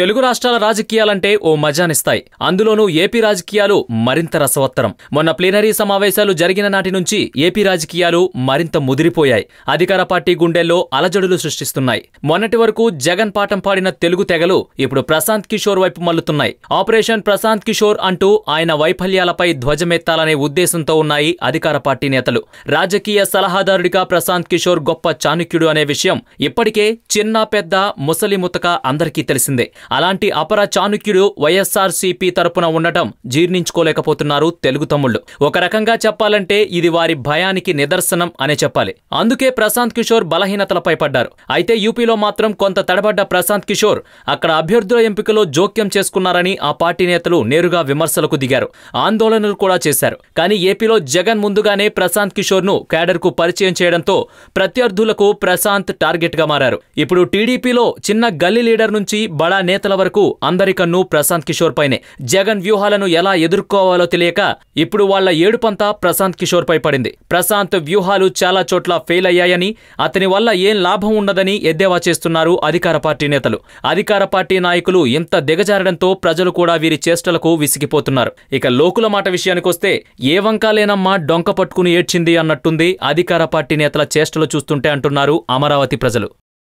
తెలుగు రాష్ట్రాల రాజకీయాలంటే ఓ మజానిస్తాయి అందులోనూ ఏపీ రాజకీయాలు మరింత రసవత్తరం మొన్న ప్లీనరీ సమావేశాలు జరిగిన నాటి నుంచి ఏపీ రాజకీయాలు మరింత ముదిరిపోయాయి అధికార పార్టీ గుండెల్లో అలజడులు సృష్టిస్తున్నాయి మొన్నటి వరకు జగన్ పాఠం పాడిన తెలుగు తెగలు ఇప్పుడు ప్రశాంత్ కిషోర్ వైపు మల్లుతున్నాయి ఆపరేషన్ ప్రశాంత్ కిషోర్ అంటూ ఆయన వైఫల్యాలపై ధ్వజమెత్తాలనే ఉద్దేశంతో ఉన్నాయి అధికార పార్టీ నేతలు రాజకీయ సలహాదారుడిగా ప్రశాంత్ కిషోర్ గొప్ప చాణుక్యుడు అనే విషయం ఇప్పటికే చిన్న పెద్ద ముసలి ముతక అందరికీ తెలిసిందే అలాంటి అపర చాణుక్యుడు వైఎస్ఆర్సీపీ తరపున ఉండటం జీర్ణించుకోలేకపోతున్నారు తెలుగు తమ్ముళ్ళు ఒక రకంగా చెప్పాలంటే ఇది వారి భయానికి నిదర్శనం అనే చెప్పాలి అందుకే ప్రశాంత్ కిషోర్ బలహీనతలపై పడ్డారు అయితే యూపీలో మాత్రం కొంత తడబడ్డ ప్రశాంత్ కిషోర్ అక్కడ అభ్యర్థుల ఎంపికలో జోక్యం చేసుకున్నారని ఆ పార్టీ నేతలు నేరుగా విమర్శలకు దిగారు ఆందోళనలు కూడా చేశారు కానీ ఏపీలో జగన్ ముందుగానే ప్రశాంత్ కిషోర్ను కు పరిచయం చేయడంతో ప్రత్యర్థులకు ప్రశాంత్ టార్గెట్ గా మారారు ఇప్పుడు టీడీపీలో చిన్న గల్లీ లీడర్ నుంచి బడా నేత నేతల వరకు అందరి కన్ను ప్రశాంత్ కిషోర్ పైనే జగన్ వ్యూహాలను ఎలా ఎదుర్కోవాలో తెలియక ఇప్పుడు వాళ్ల ఏడుపంతా ప్రశాంత్ కిషోర్ పై పడింది ప్రశాంత్ వ్యూహాలు చాలా చోట్ల ఫెయిల్ అయ్యాయని అతని వల్ల ఏం లాభం ఉండదని ఎద్దేవా చేస్తున్నారు అధికార పార్టీ నేతలు అధికార పార్టీ నాయకులు ఇంత దిగజారడంతో ప్రజలు కూడా వీరి చేష్టలకు విసిగిపోతున్నారు ఇక లోకుల మాట విషయానికొస్తే ఏ వంకాలేనమ్మా డొంక పట్టుకుని ఏడ్చింది అన్నట్టుంది అధికార పార్టీ నేతల చేష్టలు చూస్తుంటే అంటున్నారు అమరావతి ప్రజలు